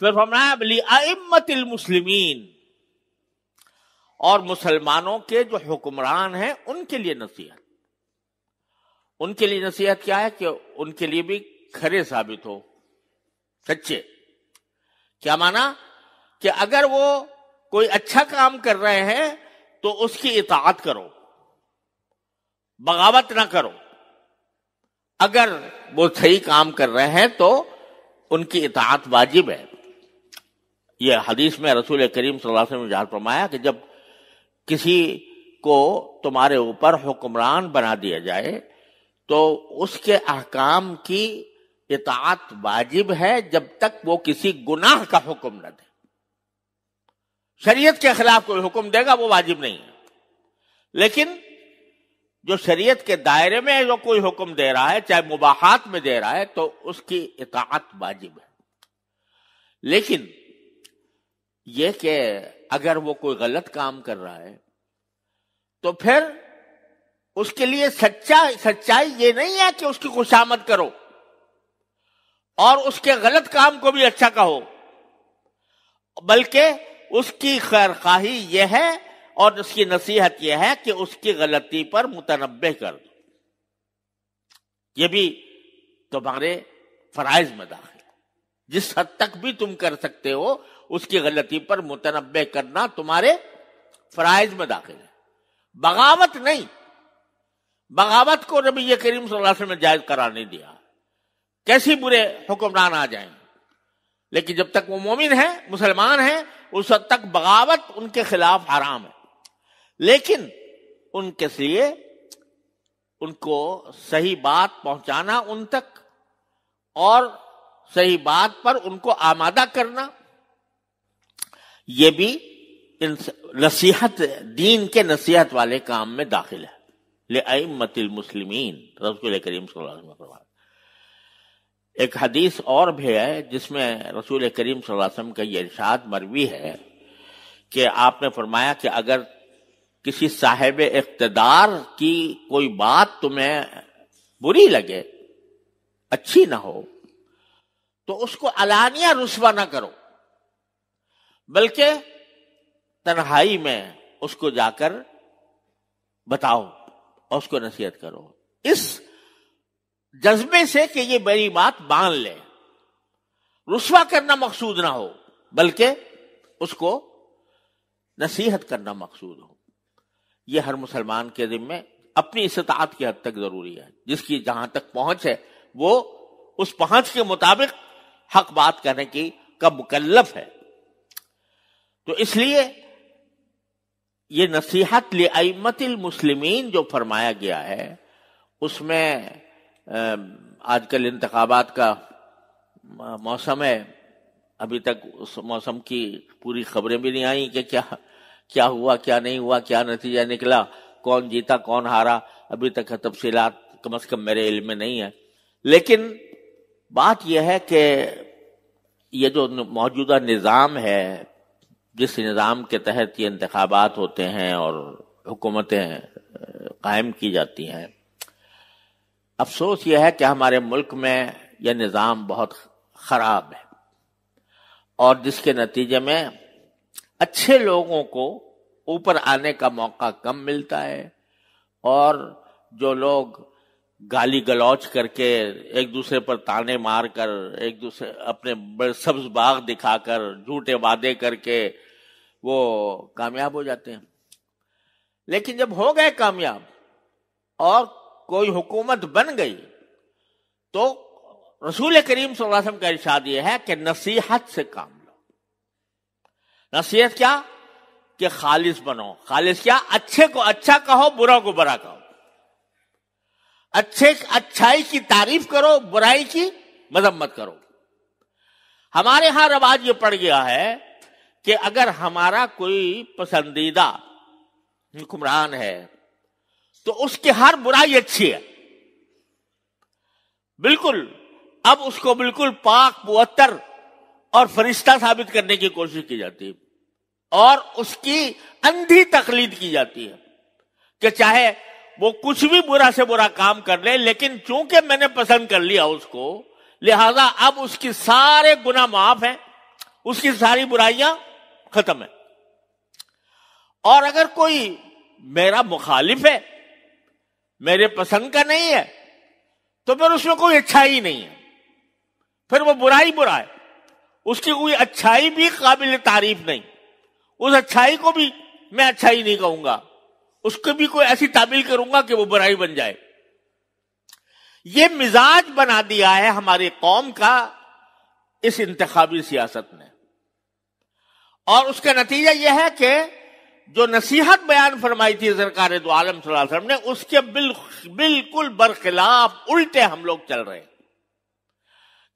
फिर फरमाया मुस्लिमीन और मुसलमानों के जो हुक्मरान हैं उनके लिए नसीहत उनके लिए नसीहत क्या है कि उनके लिए भी खरे साबित हो सच्चे क्या माना कि अगर वो कोई अच्छा काम कर रहे हैं तो उसकी इतात करो बगावत ना करो अगर वो सही काम कर रहे हैं तो उनकी इतात वाजिब है ये हदीस में रसूल करीम सल्लल्लाहु अलैहि वसल्लम ने फरमाया कि जब किसी को तुम्हारे ऊपर हुक्मरान बना दिया जाए तो उसके अहकाम की इतात वाजिब है जब तक वो किसी गुनाह का हुक्म न दे शरीयत के खिलाफ कोई हुक्म देगा वो वाजिब नहीं है लेकिन जो शरीयत के दायरे में जो कोई हुक्म दे रहा है चाहे मुबाहत में दे रहा है तो उसकी इतात वाजिब है लेकिन यह कि अगर वो कोई गलत काम कर रहा है तो फिर उसके लिए सच्चा सच्चाई ये नहीं है कि उसकी खुशामद करो और उसके गलत काम को भी अच्छा कहो बल्कि उसकी खैर खाही यह है और उसकी नसीहत यह है कि उसकी गलती पर मुतनबे कर दो ये भी तुम्हारे फराइज में दाखिल जिस हद तक भी तुम कर सकते हो उसकी गलती पर मुतनबे करना तुम्हारे फराइज में दाखिल है बगावत नहीं बगावत को नबी करीम वसल्लम ने जायज करार नहीं दिया कैसी बुरे हुक्मरान आ जाए लेकिन जब तक वो मोमिन है मुसलमान है उस हद तक बगावत उनके खिलाफ हराम है लेकिन उनके लिए उनको सही बात पहुंचाना उन तक और सही बात पर उनको आमादा करना ये भी नसीहत दीन के नसीहत वाले काम में दाखिल है ले मतिल मुस्लिमीन रसूल करीम एक हदीस और भी है जिसमें रसूल करीम सलम का यह इर्शाद मरवी है कि आपने फरमाया कि अगर किसी साहेब इकतदार की कोई बात तुम्हें बुरी लगे अच्छी ना हो तो उसको अलानिया रुसवा ना करो बल्कि तन्हाई में उसको जाकर बताओ और उसको नसीहत करो इस जज्बे से कि ये मेरी बात मान ले रुसवा करना मकसूद ना हो बल्कि उसको नसीहत करना मकसूद हो यह हर मुसलमान के जिम्मे अपनी इस्तात की हद तक जरूरी है जिसकी जहां तक पहुंच है वो उस पहुंच के मुताबिक हक बात करने की का मुकल्लफ है तो इसलिए ये नसीहत लिमतिल मुस्लिमीन जो फरमाया गया है उसमें आजकल इंतबात का मौसम है अभी तक उस मौसम की पूरी खबरें भी नहीं आई कि क्या क्या हुआ क्या नहीं हुआ क्या नतीजा निकला कौन जीता कौन हारा अभी तक तफसीलात कम अज कम मेरे इल्म में नहीं है लेकिन बात यह है कि ये जो मौजूदा निज़ाम है जिस निज़ाम के तहत ये इंतबात होते हैं और हुकूमतें कायम की जाती हैं अफसोस यह है कि हमारे मुल्क में यह निज़ाम बहुत ख़राब है और जिसके नतीजे में अच्छे लोगों को ऊपर आने का मौका कम मिलता है और जो लोग गाली गलौच करके एक दूसरे पर ताने मार कर एक दूसरे अपने बड़े सब्ज बाग दिखाकर झूठे वादे करके वो कामयाब हो जाते हैं लेकिन जब हो गए कामयाब और कोई हुकूमत बन गई तो रसूल करीम सलम का इरशाद यह है कि नसीहत से काम लो नसीहत क्या कि खालिश बनो खालिश क्या अच्छे को अच्छा कहो बुरा को बुरा कहो अच्छे अच्छाई की तारीफ करो बुराई की मजम्मत करो हमारे यहां रवाज ये पड़ गया है कि अगर हमारा कोई पसंदीदा हुक्मरान है तो उसकी हर बुराई अच्छी है बिल्कुल अब उसको बिल्कुल पाक मुअत्तर और फरिश्ता साबित करने की कोशिश की जाती है और उसकी अंधी तकलीद की जाती है कि चाहे वो कुछ भी बुरा से बुरा काम कर ले, लेकिन चूंकि मैंने पसंद कर लिया उसको लिहाजा अब उसकी सारे गुना माफ हैं उसकी सारी बुराइयां खत्म है और अगर कोई मेरा मुखालिफ है मेरे पसंद का नहीं है तो फिर उसमें कोई अच्छाई नहीं है फिर वो बुराई बुरा है उसकी कोई अच्छाई भी काबिल तारीफ नहीं उस अच्छाई को भी मैं अच्छाई नहीं कहूंगा उसको भी कोई ऐसी ताबील करूंगा कि वो बुराई बन जाए ये मिजाज बना दिया है हमारे कौम का इस इंतबी सियासत ने और उसका नतीजा यह है कि जो नसीहत बयान फरमाई थी सरकार दो आलम सलाम ने उसके बिल, बिल्कुल बरखिलाफ उल्टे हम लोग चल रहे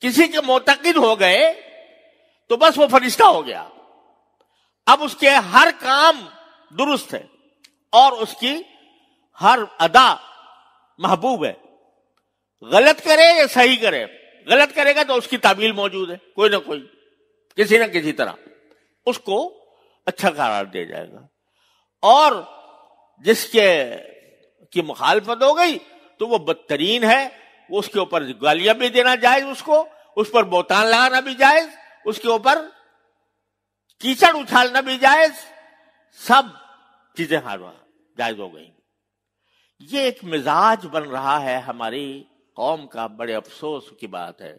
किसी के मोतकद हो गए तो बस वो फरिश्ता हो गया अब उसके हर काम दुरुस्त है और उसकी हर अदा महबूब है गलत करे या सही करे गलत करेगा तो उसकी ताबील मौजूद है कोई ना कोई किसी ना किसी तरह उसको अच्छा करार दिया जाएगा और जिसके की मुखालफत हो गई तो वो बदतरीन है उसके ऊपर गालियां भी देना जायज उसको उस पर बोतान लगाना भी जायज उसके ऊपर कीचड़ उछालना भी जायज सब चीजें जायज हो गई ये एक मिजाज बन रहा है हमारी कौम का बड़े अफसोस की बात है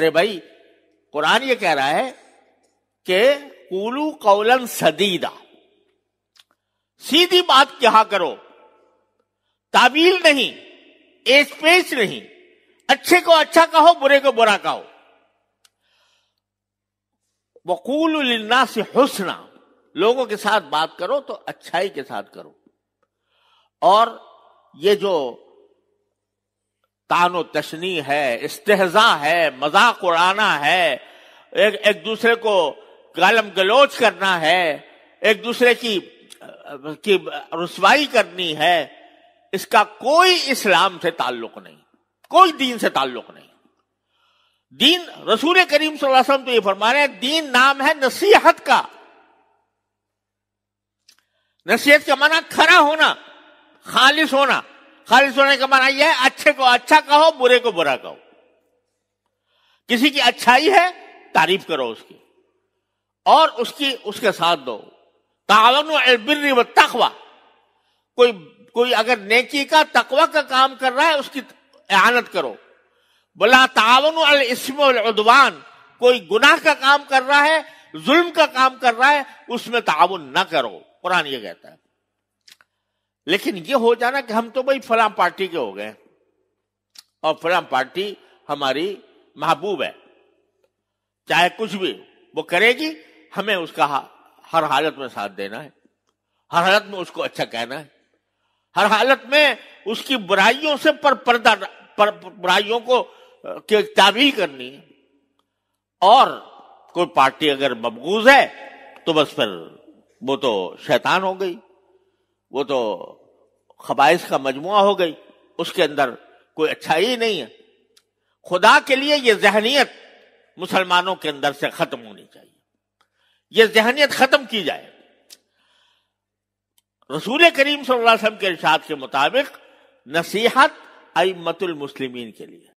अरे भाई कुरान ये कह रहा है कि कूलू कौलन सदीदा सीधी बात क्या करो ताबील नहीं एस्पेस नहीं अच्छे को अच्छा कहो बुरे को बुरा कहो वकूल से हुसना लोगों के साथ बात करो तो अच्छाई के साथ करो और ये जो तानो तशनी है इस्तेजा है मजाक उड़ाना है एक, एक दूसरे को गालम गलोच करना है एक दूसरे की की रसवाई करनी है इसका कोई इस्लाम से ताल्लुक नहीं कोई दीन से ताल्लुक नहीं दीन रसूल करीम सल्लल्लाहु अलैहि वसल्लम तो ये फरमा रहे हैं दीन नाम है नसीहत का नसीहत का माना खरा होना खालिश होना खालिश होने का माना यह है अच्छे को अच्छा कहो बुरे को बुरा कहो किसी की अच्छाई है तारीफ करो उसकी और उसकी उसके साथ दो तावन व तखवा कोई कोई अगर नेकी का तकवा का काम कर रहा है उसकी आनत करो बोला तावन उदवान कोई गुनाह का काम कर रहा है जुल्म का काम कर रहा है उसमें ताउन ना करो कुरान ये कहता है लेकिन ये हो जाना कि हम तो भाई फलाम पार्टी के हो गए और फलाम पार्टी हमारी महबूब है चाहे कुछ भी वो करेगी हमें उसका हर हालत में साथ देना है हर हालत में उसको अच्छा कहना है हर हालत में उसकी बुराइयों से पर पर्दा पर बुराइयों को ताबी करनी है और कोई पार्टी अगर मबगूज है तो बस फिर वो तो शैतान हो गई वो तो खबाइश का मजमुआ हो गई उसके अंदर कोई अच्छाई नहीं है खुदा के लिए ये जहनीत मुसलमानों के अंदर से खत्म होनी चाहिए ये जहनीत खत्म की जाए रसूल करीम सल्लल्लाहु अलैहि वसल्लम के इर्शाद के मुताबिक नसीहत आई मुस्लिमीन के लिए